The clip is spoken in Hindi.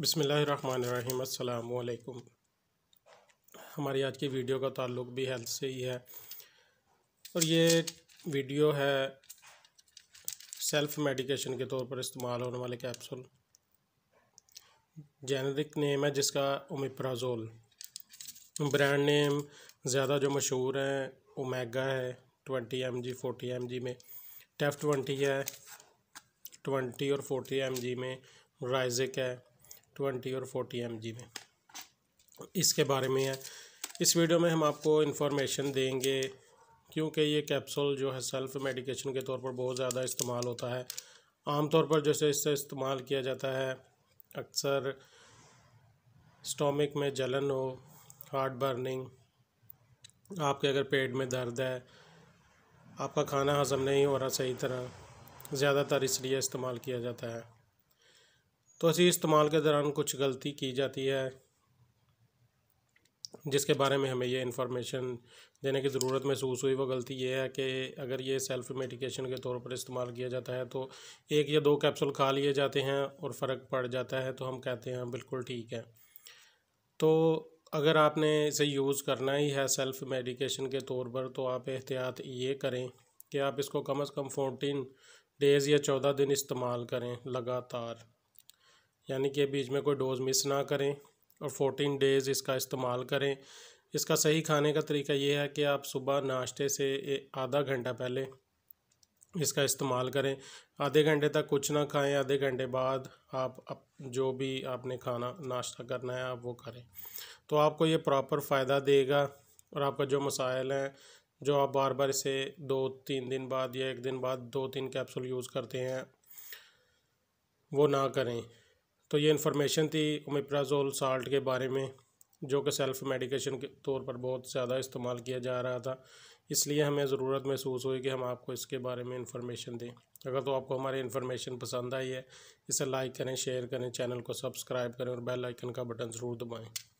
बसमीम् अल्लाम हमारी आज की वीडियो का ताल्लुक भी हेल्थ से ही है और ये वीडियो है सेल्फ मेडिकेशन के तौर पर इस्तेमाल होने वाले कैप्सूल जेनरिक नेम है जिसका ओमिप्राजोल ब्रांड नेम ज़्यादा जो मशहूर हैं ओमेगा है twenty M G forty M G में टेफ ट्वेंटी है ट्वेंटी और फोर्टी एम जी में राइजिक है ट्वेंटी और फोर्टी एम जी में इसके बारे में है इस वीडियो में हम आपको इन्फॉर्मेशन देंगे क्योंकि ये कैप्सूल जो है सेल्फ मेडिकेशन के तौर पर बहुत ज़्यादा इस्तेमाल होता है आमतौर पर जैसे इससे इस्तेमाल किया जाता है अक्सर स्टोमिक में जलन हो हार्ट बर्निंग आपके अगर पेट में दर्द है आपका खाना हजम नहीं हो रहा सही तरह ज़्यादातर इसलिए इस्तेमाल किया जाता है तो इसी इस्तेमाल के दौरान कुछ गलती की जाती है जिसके बारे में हमें यह इन्फॉर्मेशन देने की ज़रूरत महसूस हुई वो गलती ये है कि अगर ये सेल्फ मेडिकेशन के तौर पर इस्तेमाल किया जाता है तो एक या दो कैप्सूल खा लिए जाते हैं और फ़र्क पड़ जाता है तो हम कहते हैं बिल्कुल ठीक है तो अगर आपने इसे यूज़ करना ही है सेल्फ मेडिकेशन के तौर पर तो आप एहतियात ये करें कि आप इसको कम अज़ कम फोर्टीन डेज़ या चौदह दिन इस्तेमाल करें लगातार यानी कि बीच में कोई डोज मिस ना करें और फोर्टीन डेज़ इसका इस्तेमाल करें इसका सही खाने का तरीका ये है कि आप सुबह नाश्ते से आधा घंटा पहले इसका इस्तेमाल करें आधे घंटे तक कुछ ना खाएं आधे घंटे बाद आप जो भी आपने खाना नाश्ता करना है आप वो करें तो आपको ये प्रॉपर फ़ायदा देगा और आपका जो मसाइल हैं जो आप बार बार इसे दो तीन दिन बाद या एक दिन बाद दो तीन कैप्सूल यूज़ करते हैं वो ना करें तो ये इन्फॉर्मेशन थी ओमिप्राजोल साल्ट के बारे में जो कि सेल्फ़ मेडिकेशन के तौर पर बहुत ज़्यादा इस्तेमाल किया जा रहा था इसलिए हमें ज़रूरत महसूस हुई कि हम आपको इसके बारे में इन्फॉर्मेशन दें अगर तो आपको हमारी इन्फॉर्मेशन पसंद आई है इसे लाइक करें शेयर करें चैनल को सब्सक्राइब करें और बेल आइकन का बटन ज़रूर दबाएँ